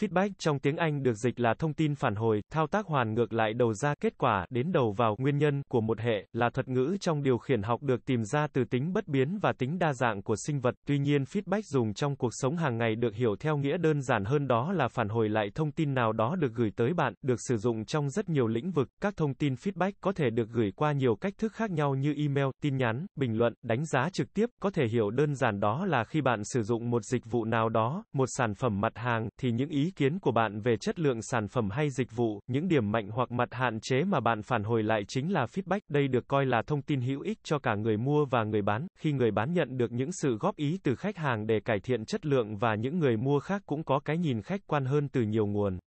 Feedback trong tiếng Anh được dịch là thông tin phản hồi, thao tác hoàn ngược lại đầu ra kết quả đến đầu vào nguyên nhân của một hệ, là thuật ngữ trong điều khiển học được tìm ra từ tính bất biến và tính đa dạng của sinh vật. Tuy nhiên feedback dùng trong cuộc sống hàng ngày được hiểu theo nghĩa đơn giản hơn đó là phản hồi lại thông tin nào đó được gửi tới bạn, được sử dụng trong rất nhiều lĩnh vực. Các thông tin feedback có thể được gửi qua nhiều cách thức khác nhau như email, tin nhắn, bình luận, đánh giá trực tiếp. Có thể hiểu đơn giản đó là khi bạn sử dụng một dịch vụ nào đó, một sản phẩm mặt hàng thì những ý ý kiến của bạn về chất lượng sản phẩm hay dịch vụ, những điểm mạnh hoặc mặt hạn chế mà bạn phản hồi lại chính là feedback. Đây được coi là thông tin hữu ích cho cả người mua và người bán. Khi người bán nhận được những sự góp ý từ khách hàng để cải thiện chất lượng và những người mua khác cũng có cái nhìn khách quan hơn từ nhiều nguồn.